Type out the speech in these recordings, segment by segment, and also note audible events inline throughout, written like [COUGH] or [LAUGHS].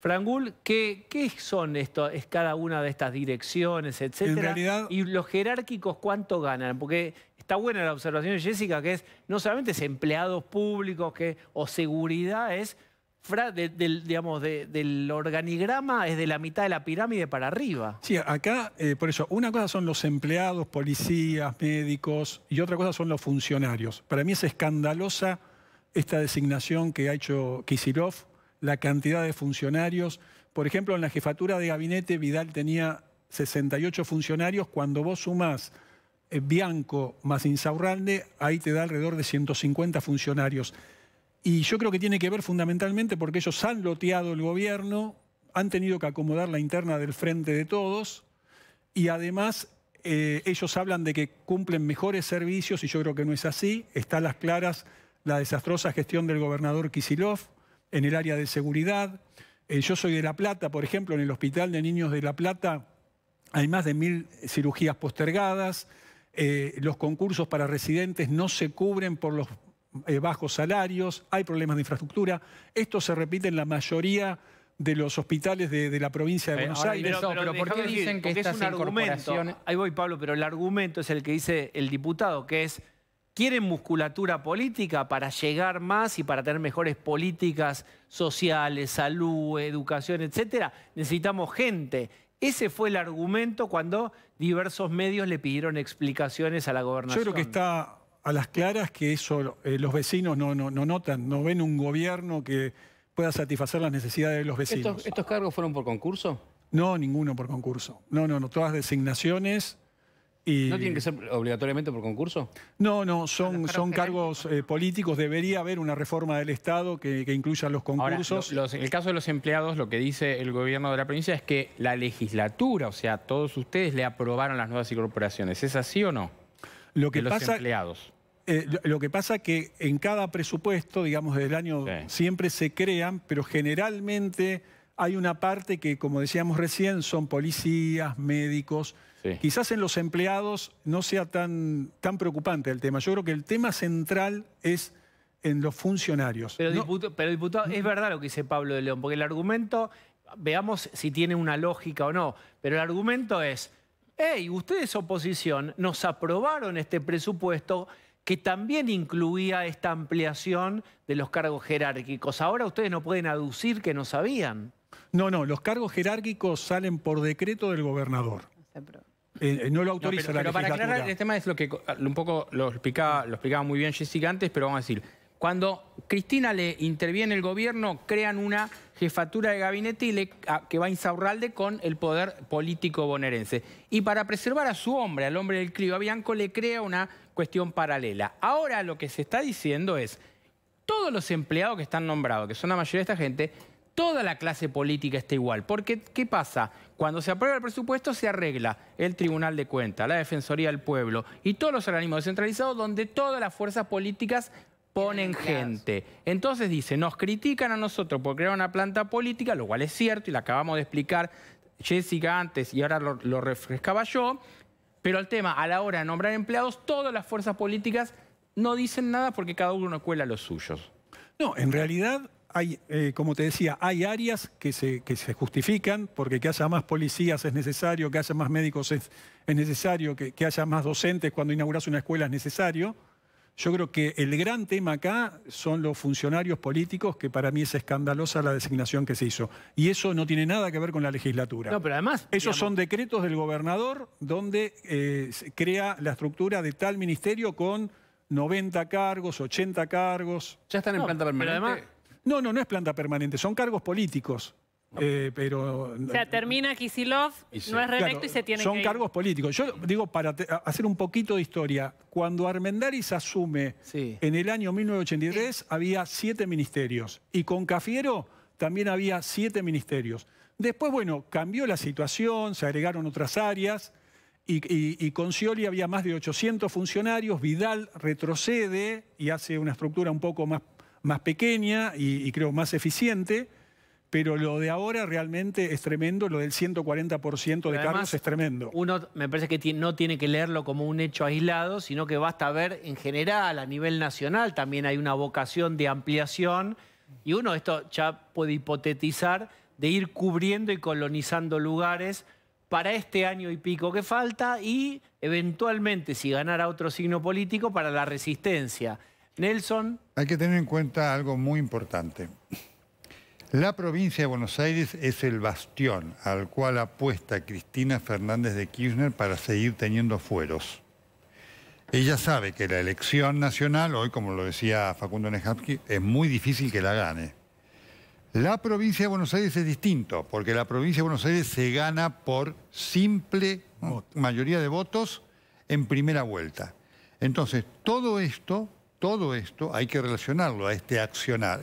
Frangul, ¿qué, ¿qué, son esto, es cada una de estas direcciones, etcétera? y los jerárquicos, ¿cuánto ganan? Porque está buena la observación de Jessica, que es no solamente es empleados públicos que, o seguridad, es del, digamos, del organigrama es de la mitad de la pirámide para arriba. Sí, acá, eh, por eso, una cosa son los empleados, policías, médicos, y otra cosa son los funcionarios. Para mí es escandalosa esta designación que ha hecho Kisilov la cantidad de funcionarios. Por ejemplo, en la jefatura de gabinete Vidal tenía 68 funcionarios. Cuando vos sumás eh, Bianco más Insaurralde, ahí te da alrededor de 150 funcionarios. Y yo creo que tiene que ver fundamentalmente porque ellos han loteado el gobierno, han tenido que acomodar la interna del frente de todos y además eh, ellos hablan de que cumplen mejores servicios y yo creo que no es así. a las claras la desastrosa gestión del gobernador Kisilov, en el área de seguridad. Eh, yo soy de La Plata, por ejemplo, en el Hospital de Niños de La Plata hay más de mil cirugías postergadas. Eh, los concursos para residentes no se cubren por los eh, bajos salarios, hay problemas de infraestructura. Esto se repite en la mayoría de los hospitales de, la provincia de Buenos Aires. Pero, ¿por qué dicen que es un argumento? Ahí voy, Pablo, pero el argumento es el que dice el diputado, que es quieren musculatura política para llegar más y para tener mejores políticas sociales, salud, educación, etcétera. Necesitamos gente. Ese fue el argumento cuando diversos medios le pidieron explicaciones a la gobernación. Yo creo que está a las claras que eso eh, los vecinos no, no, no notan, no ven un gobierno que pueda satisfacer las necesidades de los vecinos. ¿Estos, estos cargos fueron por concurso? No, ninguno por concurso. No, no, no, todas designaciones ¿No tienen que ser obligatoriamente por concurso? No, no, son, son cargos eh, políticos. Debería haber una reforma del Estado que, incluya los concursos. En el caso de los empleados, lo que dice el gobierno de la provincia es que la legislatura, o sea, todos ustedes le aprobaron las nuevas incorporaciones. ¿Es así o no? Lo que pasa, los empleados. Eh, lo que pasa que en cada presupuesto, digamos, desde el año siempre se crean, pero generalmente hay una parte que, como decíamos recién, son policías, médicos. Quizás en los empleados no sea tan, tan preocupante el tema. Yo creo que el tema central es en los funcionarios. Pero, diputado, pero diputado, es verdad lo que dice Pablo de León, porque el argumento, veamos si tiene una lógica o no, pero el argumento es, hey, ustedes oposición nos aprobaron este presupuesto que también incluía esta ampliación de los cargos jerárquicos. Ahora ustedes no pueden aducir que no sabían. No, no, los cargos jerárquicos salen por decreto del gobernador. no eh, eh, lo autoriza pero, pero para aclarar el este tema es lo que un poco lo explicaba, lo explicaba muy bien Jessica antes, pero vamos a decir, cuando Cristina le interviene el gobierno, crean una jefatura de gabinete y le, que va a Insaurralde con el poder político bonaerense. Y para preservar a su hombre, al hombre del crío, a Bianco le crea una cuestión paralela. Ahora lo que se está diciendo es, todos los empleados que están nombrados, que son la mayoría de esta gente, toda la clase política está igual. Porque, ¿qué pasa? Cuando se aprueba el presupuesto se arregla el Tribunal de Cuentas, la Defensoría del Pueblo y todos los organismos descentralizados donde todas las fuerzas políticas ponen gente. Entonces dice, nos critican a nosotros por crear una planta política, lo cual es cierto y la acabamos de explicar Jessica antes y ahora lo, refrescaba yo, pero el tema, a la hora de nombrar empleados, todas las fuerzas políticas no dicen nada porque cada uno cuela los suyos. No, en realidad hay, eh, como te decía, hay áreas que se, justifican, porque que haya más policías es necesario, que haya más médicos es, necesario, que, haya más docentes cuando inauguras una escuela es necesario. Yo creo que el gran tema acá son los funcionarios políticos, que para mí es escandalosa la designación que se hizo. Y eso no tiene nada que ver con la legislatura. No, pero además... Esos son decretos del gobernador donde eh, se crea la estructura de tal ministerio con 90 cargos, 80 cargos. Ya están en planta permanente. No, no, no es planta permanente, son cargos políticos. Eh, pero, o sea, eh, termina Kisilov, no es reelecto y se tiene que Son cargos políticos. Yo digo, para hacer un poquito de historia, cuando Armendariz asume en el año 1983, había siete ministerios. Y con Cafiero también había siete ministerios. Después, bueno, cambió la situación, se agregaron otras áreas. Y, con Scioli había más de 800 funcionarios. Vidal retrocede y hace una estructura un poco más más pequeña y, creo más eficiente, pero lo de ahora realmente es tremendo, lo del 140% de cargos es tremendo. Uno me parece que no tiene que leerlo como un hecho aislado, sino que basta ver en general, a nivel nacional también hay una vocación de ampliación y uno esto ya puede hipotetizar de ir cubriendo y colonizando lugares para este año y pico que falta y eventualmente si ganara otro signo político para la resistencia. Nelson. Hay que tener en cuenta algo muy importante. La provincia de Buenos Aires es el bastión al cual apuesta Cristina Fernández de Kirchner para seguir teniendo fueros. Ella sabe que la elección nacional, hoy como lo decía Facundo Nejapski, es muy difícil que la gane. La provincia de Buenos Aires es distinto, porque la provincia de Buenos Aires se gana por simple mayoría de votos en primera vuelta. Entonces, todo esto todo esto hay que relacionarlo a este accionar.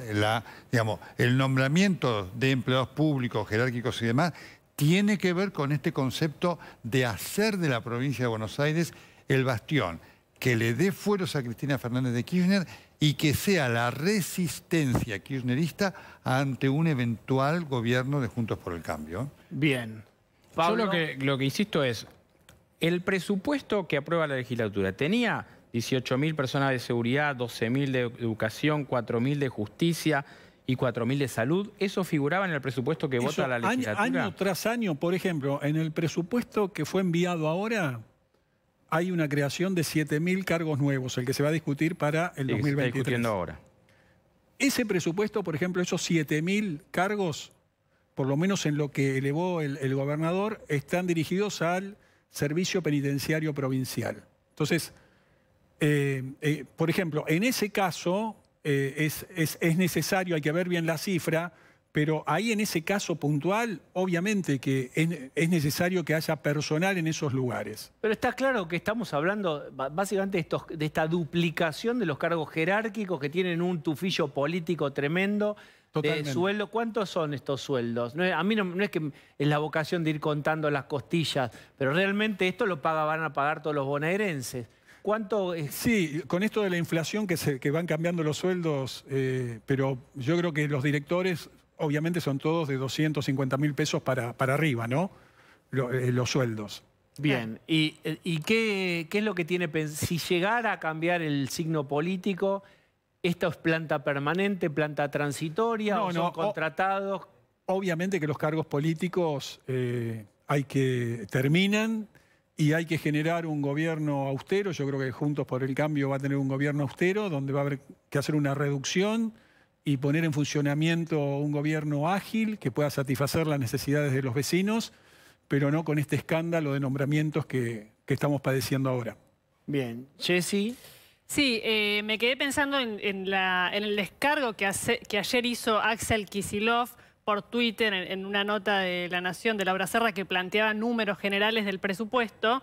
digamos, el nombramiento de empleados públicos, jerárquicos y demás, tiene que ver con este concepto de hacer de la provincia de Buenos Aires el bastión, que le dé fueros a Cristina Fernández de Kirchner y que sea la resistencia kirchnerista ante un eventual gobierno de Juntos por el Cambio. Bien. Pablo, que, lo que insisto es, el presupuesto que aprueba la legislatura tenía 18.000 personas de seguridad, 12.000 de educación, 4.000 de justicia y 4.000 de salud. ¿Eso figuraba en el presupuesto que vota la legislatura? Año, tras año, por ejemplo, en el presupuesto que fue enviado ahora, hay una creación de 7.000 cargos nuevos, el que se va a discutir para el 2023. Se está discutiendo ahora. Ese presupuesto, por ejemplo, esos 7.000 cargos, por lo menos en lo que elevó el, el gobernador, están dirigidos al servicio penitenciario provincial. Entonces, eh, eh, por ejemplo, en ese caso eh, es, necesario, hay que ver bien la cifra, pero ahí en ese caso puntual, obviamente que es, necesario que haya personal en esos lugares. Pero está claro que estamos hablando básicamente de, esta duplicación de los cargos jerárquicos que tienen un tufillo político tremendo. sueldo, ¿cuántos son estos sueldos? a mí no, es que es la vocación de ir contando las costillas, pero realmente esto lo paga, van a pagar todos los bonaerenses. ¿Cuánto? Sí, con esto de la inflación que, se, van cambiando los sueldos, eh, pero yo creo que los directores obviamente son todos de 250 mil pesos para, para arriba, ¿no? Eh, los sueldos. Bien, eh, ¿y, qué, qué, es lo que tiene Si llegara a cambiar el signo político, ¿esto es planta permanente, planta transitoria o son contratados? obviamente que los cargos políticos hay que terminan y hay que generar un gobierno austero. Yo creo que Juntos por el Cambio va a tener un gobierno austero donde va a haber que hacer una reducción y poner en funcionamiento un gobierno ágil que pueda satisfacer las necesidades de los vecinos, pero no con este escándalo de nombramientos que, estamos padeciendo ahora. Bien, Jessy. Sí, eh, me quedé pensando en, el descargo que, que ayer hizo Axel Kisilov por Twitter en, una nota de La Nación de Laura Serra que planteaba números generales del presupuesto,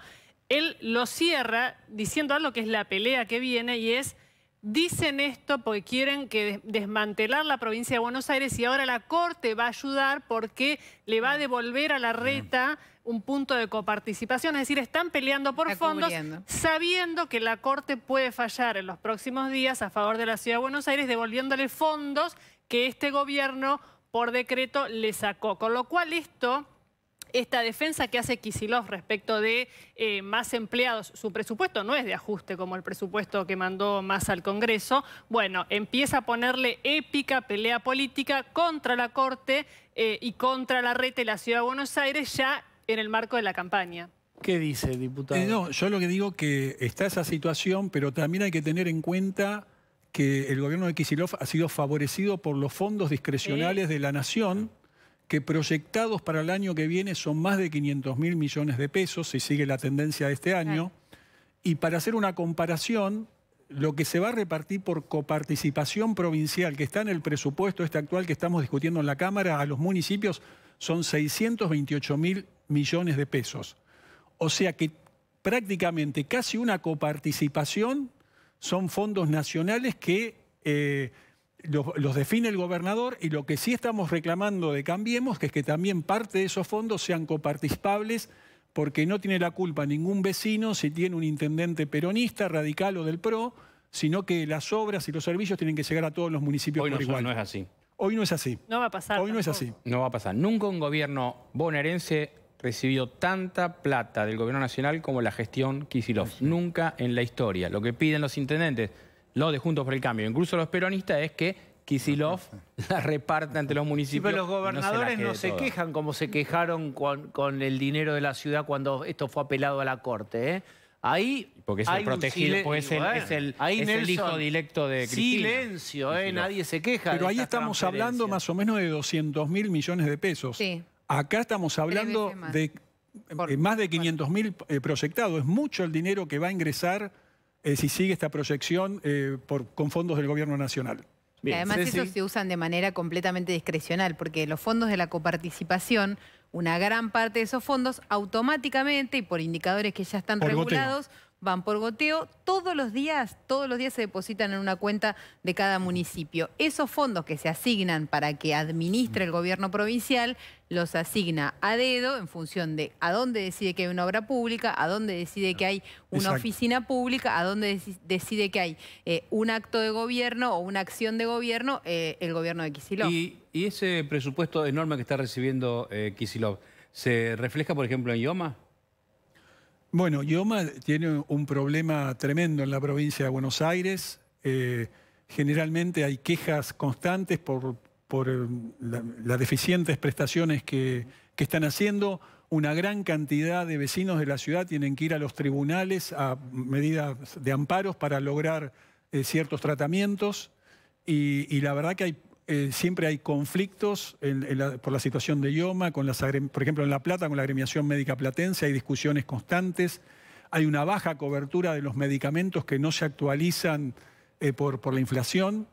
él lo cierra diciendo algo que es la pelea que viene y es dicen esto porque quieren desmantelar la provincia de Buenos Aires y ahora la Corte va a ayudar porque le va a devolver a la reta un punto de coparticipación, es decir, están peleando por fondos sabiendo que la Corte puede fallar en los próximos días a favor de la Ciudad de Buenos Aires devolviéndole fondos que este gobierno por decreto le sacó. Con lo cual esto esta defensa que hace Kisilov respecto de eh, más empleados, su presupuesto no es de ajuste como el presupuesto que mandó más al Congreso, bueno, empieza a ponerle épica pelea política contra la Corte eh, y contra la red de la Ciudad de Buenos Aires ya en el marco de la campaña. ¿Qué dice, diputado? Eh, no, yo lo que digo que está esa situación, pero también hay que tener en cuenta que el gobierno de Kisilov ha sido favorecido por los fondos discrecionales de la nación, que proyectados para el año que viene son más de 500 mil millones de pesos, si sigue la tendencia de este año. Y para hacer una comparación, lo que se va a repartir por coparticipación provincial, que está en el presupuesto este actual que estamos discutiendo en la Cámara, a los municipios son 628 mil millones de pesos. O sea que prácticamente casi una coparticipación son fondos nacionales que eh, los, define el gobernador y lo que sí estamos reclamando de Cambiemos que es que también parte de esos fondos sean coparticipables porque no tiene la culpa ningún vecino si tiene un intendente peronista, radical o del PRO, sino que las obras y los servicios tienen que llegar a todos los municipios por no, no es así. Hoy no es así. No va a pasar. Hoy no es así. No va a pasar. Nunca un gobierno bonaerense recibió tanta plata del gobierno nacional como la gestión Kisilov. Nunca en la historia. Lo que piden los intendentes, los de Juntos por el Cambio, incluso los peronistas, es que Kisilov [LAUGHS] la reparta entre los municipios. pero los gobernadores no se, quejan como se quejaron con, el dinero de la ciudad cuando esto fue apelado a la corte. ¿eh? Ahí porque es el pues, es, ahí es el, hijo directo de Cristina. Silencio, ¿eh? nadie se queja. Pero ahí estamos hablando más o menos de 200 mil millones de pesos. Sí. Acá estamos hablando de más de 500 eh, mil eh, proyectados. Es mucho el dinero que va a ingresar eh, si sigue esta proyección con fondos del Gobierno Nacional. además se usan de manera completamente discrecional, porque los fondos de la coparticipación, una gran parte de esos fondos automáticamente y por indicadores que ya están regulados, van por goteo, todos los días, todos los días se depositan en una cuenta de cada municipio. Esos fondos que se asignan para que administre el gobierno provincial, los asigna a dedo en función de a dónde decide que hay una obra pública, a dónde decide que hay una oficina pública, a dónde decide que hay eh, un acto de gobierno o una acción de gobierno, eh, el gobierno de Kicilov. Y, ese presupuesto enorme que está recibiendo eh, ¿se refleja, por ejemplo, en IOMA? Bueno, IOMA tiene un problema tremendo en la provincia de Buenos Aires. Eh, generalmente hay quejas constantes por, eh, las deficientes prestaciones que, están haciendo. Una gran cantidad de vecinos de la ciudad tienen que ir a los tribunales a medidas de amparos para lograr eh, ciertos tratamientos. y, la verdad que hay eh, siempre hay conflictos por la situación de IOMA, con por ejemplo en La Plata, con la agremiación médica platense, hay discusiones constantes, hay una baja cobertura de los medicamentos que no se actualizan eh, por, la inflación.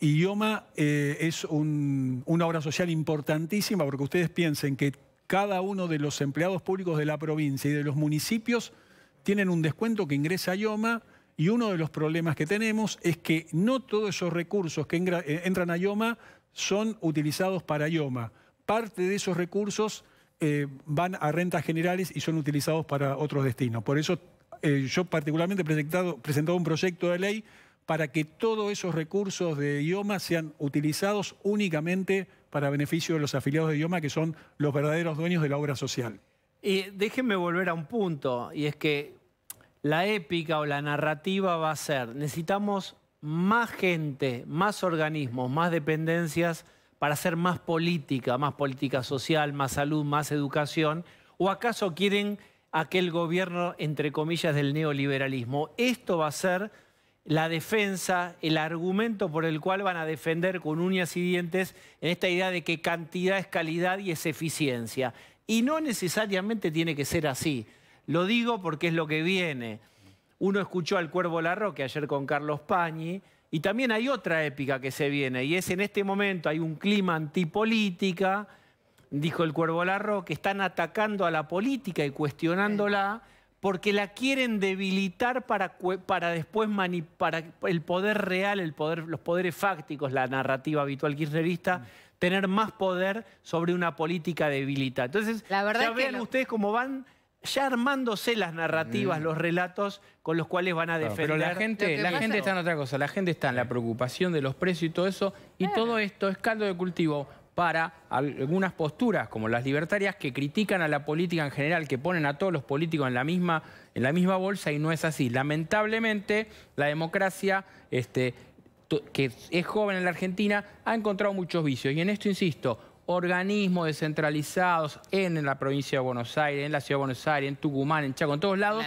Y IOMA eh, es una obra social importantísima porque ustedes piensen que cada uno de los empleados públicos de la provincia y de los municipios tienen un descuento que ingresa a IOMA y uno de los problemas que tenemos es que no todos esos recursos que eh, entran a IOMA son utilizados para IOMA. Parte de esos recursos eh, van a rentas generales y son utilizados para otros destinos. Por eso eh, yo particularmente he presentado, un proyecto de ley para que todos esos recursos de IOMA sean utilizados únicamente para beneficio de los afiliados de IOMA, que son los verdaderos dueños de la obra social. Y déjenme volver a un punto, y es que la épica o la narrativa va a ser, necesitamos más gente, más organismos, más dependencias para hacer más política, más política social, más salud, más educación? ¿O acaso quieren aquel gobierno, entre comillas, del neoliberalismo? Esto va a ser la defensa, el argumento por el cual van a defender con uñas y dientes en esta idea de que cantidad es calidad y es eficiencia. Y no necesariamente tiene que ser así. Lo digo porque es lo que viene. Uno escuchó al Cuervo Larroque ayer con Carlos Pañi, y también hay otra épica que se viene, y es en este momento hay un clima antipolítica, dijo el Cuervo Larroque, están atacando a la política y cuestionándola porque la quieren debilitar para, para después para el poder real, el poder, los poderes fácticos, la narrativa habitual kirchnerista, revista tener más poder sobre una política debilitada. Entonces, la verdad es ustedes cómo van ya armándose las narrativas, mm. los relatos con los cuales van a defender. pero la gente, la gente está en otra cosa, la gente está en la preocupación de los precios y todo eso, y todo esto es caldo de cultivo para algunas posturas como las libertarias que critican a la política en general, que ponen a todos los políticos en la misma, en la misma bolsa y no es así. Lamentablemente, la democracia este, que es joven en la Argentina ha encontrado muchos vicios y en esto insisto, organismos descentralizados en la provincia de Buenos Aires, en la ciudad de Buenos Aires, en Tucumán, en Chaco, en todos lados,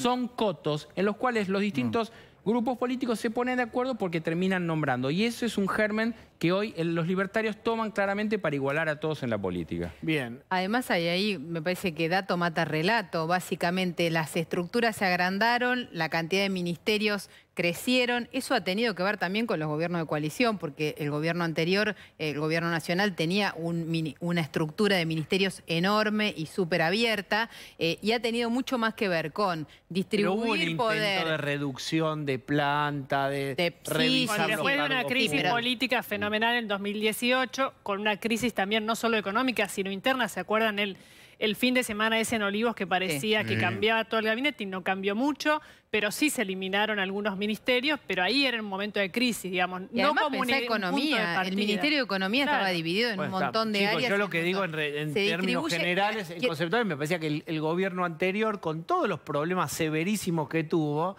son cotos en los cuales los distintos mm. grupos políticos se ponen de acuerdo porque terminan nombrando. Y eso es un germen que hoy los libertarios toman claramente para igualar a todos en la política. Bien. Además, hay ahí, me parece que dato mata relato. Básicamente, las estructuras se agrandaron, la cantidad de ministerios crecieron. Eso ha tenido que ver también con los gobiernos de coalición, porque el gobierno anterior, el gobierno nacional, tenía una estructura de ministerios enorme y súper abierta, eh, y ha tenido mucho más que ver con distribuir Pero hubo intento poder. de reducción de planta, de, de sí, después de una crisis política fenomenal en 2018, con una crisis también no solo económica, sino interna. ¿Se acuerdan el, el fin de semana ese en Olivos que parecía que cambiaba todo el gabinete y no cambió mucho, pero sí se eliminaron algunos ministerios, pero ahí era un momento de crisis, digamos. no como una economía. El Ministerio de Economía estaba dividido en un montón de áreas. Yo lo que digo en, términos generales, en conceptuales, me parecía que el gobierno anterior, con todos los problemas severísimos que tuvo,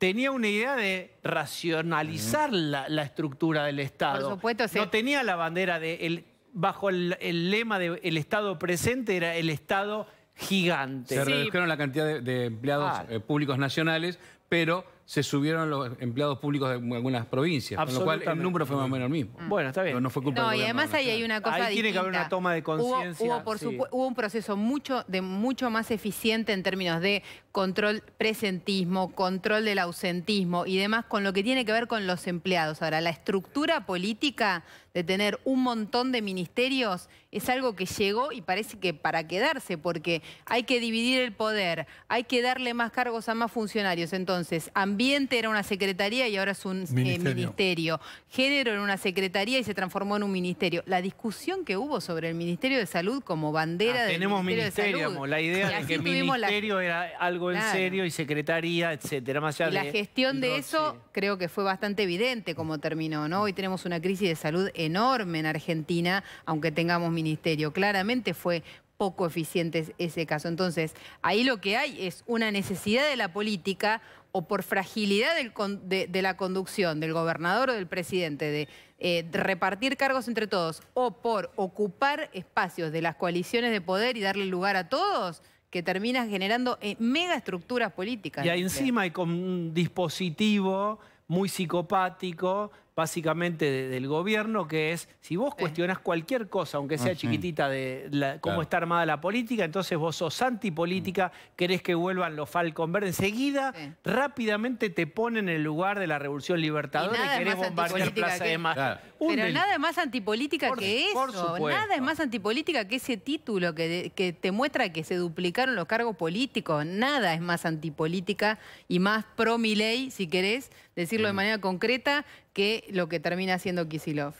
tenía una idea de racionalizar la, estructura del Estado. Por supuesto, sí. No tenía la bandera de bajo el, lema del Estado presente, era el Estado gigante. Se redujeron la cantidad de, empleados eh, públicos nacionales, pero se subieron los empleados públicos de algunas provincias, con lo cual el número fue más o menos el mismo. Bueno, está bien. no fue culpa No, y además ahí hay una cosa Ahí tiene que haber una toma de conciencia. Hubo, por hubo un proceso mucho, de, mucho más eficiente en términos de control presentismo, control del ausentismo y demás, con lo que tiene que ver con los empleados. Ahora, la estructura política de tener un montón de ministerios es algo que llegó y parece que para quedarse, porque hay que dividir el poder, hay que darle más cargos a más funcionarios. Entonces, ambiente Ambiente era una secretaría y ahora es un eh, ministerio. Género era una secretaría y se transformó en un ministerio. La discusión que hubo sobre el Ministerio de Salud como bandera la ah, del tenemos Ministerio, la idea de que ministerio era algo en serio y secretaría, etcétera. Más la gestión de eso creo que fue bastante evidente como terminó, ¿no? Hoy tenemos una crisis de salud enorme en Argentina, aunque tengamos ministerio. Claramente fue poco eficiente ese caso. Entonces, ahí lo que hay es una necesidad de la política, o por fragilidad de, la conducción del gobernador o del presidente eh, de, repartir cargos entre todos o por ocupar espacios de las coaliciones de poder y darle lugar a todos, que terminas generando eh, mega estructuras políticas. Y ahí encima hay con un dispositivo muy psicopático básicamente del gobierno, que es, si vos cuestionás cualquier cosa, aunque sea chiquitita, de cómo está armada la política, entonces vos sos antipolítica, querés que vuelvan los Falcon Verde. Enseguida, rápidamente te ponen en el lugar de la Revolución Libertadora y, querés bombardear Plaza de Mayo. Pero nada más antipolítica que eso. Nada es más antipolítica que ese título que, te muestra que se duplicaron los cargos políticos. Nada es más antipolítica y más pro miley si querés decirlo de manera concreta, que lo que termina haciendo Kisilov.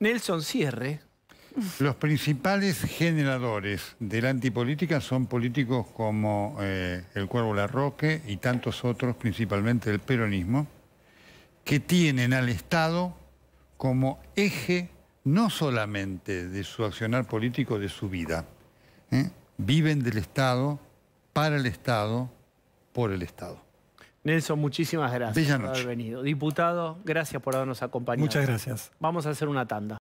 Nelson Cierre. Los principales generadores de la antipolítica son políticos como eh, el Cuervo Larroque y tantos otros, principalmente del peronismo, que tienen al Estado como eje no solamente de su accionar político, de su vida. ¿eh? Viven del Estado, para el Estado, por el Estado. Nelson, muchísimas gracias por haber venido. Diputado, gracias por habernos acompañado. Muchas gracias. Vamos a hacer una tanda.